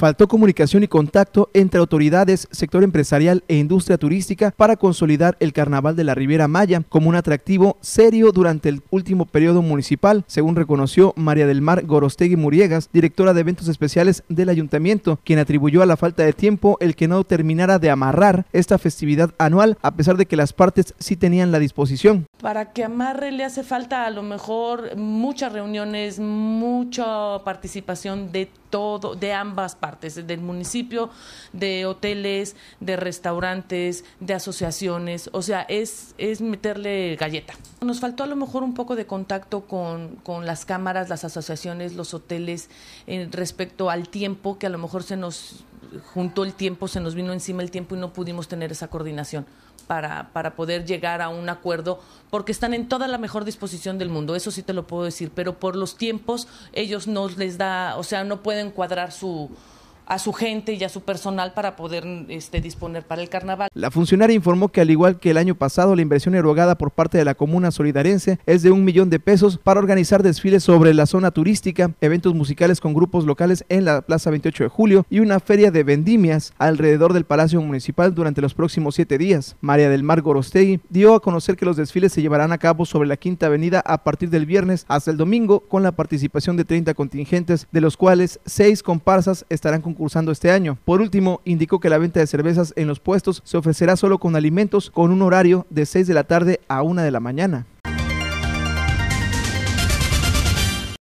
Faltó comunicación y contacto entre autoridades, sector empresarial e industria turística para consolidar el carnaval de la Riviera Maya como un atractivo serio durante el último periodo municipal, según reconoció María del Mar Gorostegui Muriegas, directora de eventos especiales del ayuntamiento, quien atribuyó a la falta de tiempo el que no terminara de amarrar esta festividad anual, a pesar de que las partes sí tenían la disposición. Para que amarre le hace falta a lo mejor muchas reuniones, mucha participación de todo, de ambas partes desde del municipio, de hoteles, de restaurantes, de asociaciones, o sea, es, es meterle galleta. Nos faltó a lo mejor un poco de contacto con, las cámaras, las asociaciones, los hoteles, eh, respecto al tiempo, que a lo mejor se nos juntó el tiempo, se nos vino encima el tiempo y no pudimos tener esa coordinación. Para, para, poder llegar a un acuerdo, porque están en toda la mejor disposición del mundo, eso sí te lo puedo decir, pero por los tiempos ellos no les da, o sea, no pueden cuadrar su, a su gente y a su personal para poder este, disponer para el carnaval. La funcionaria informó que al igual que el año pasado, la inversión erogada por parte de la comuna solidarense es de un millón de pesos para organizar desfiles sobre la zona turística, eventos musicales con grupos locales en la Plaza 28 de Julio y una feria de vendimias alrededor del Palacio Municipal durante los próximos siete días. María del Mar Gorostegui dio a conocer que los desfiles se llevarán a cabo sobre la Quinta Avenida a partir del viernes hasta el domingo con la participación de 30 contingentes, de los cuales seis comparsas estarán con cursando este año. Por último, indicó que la venta de cervezas en los puestos se ofrecerá solo con alimentos con un horario de 6 de la tarde a 1 de la mañana.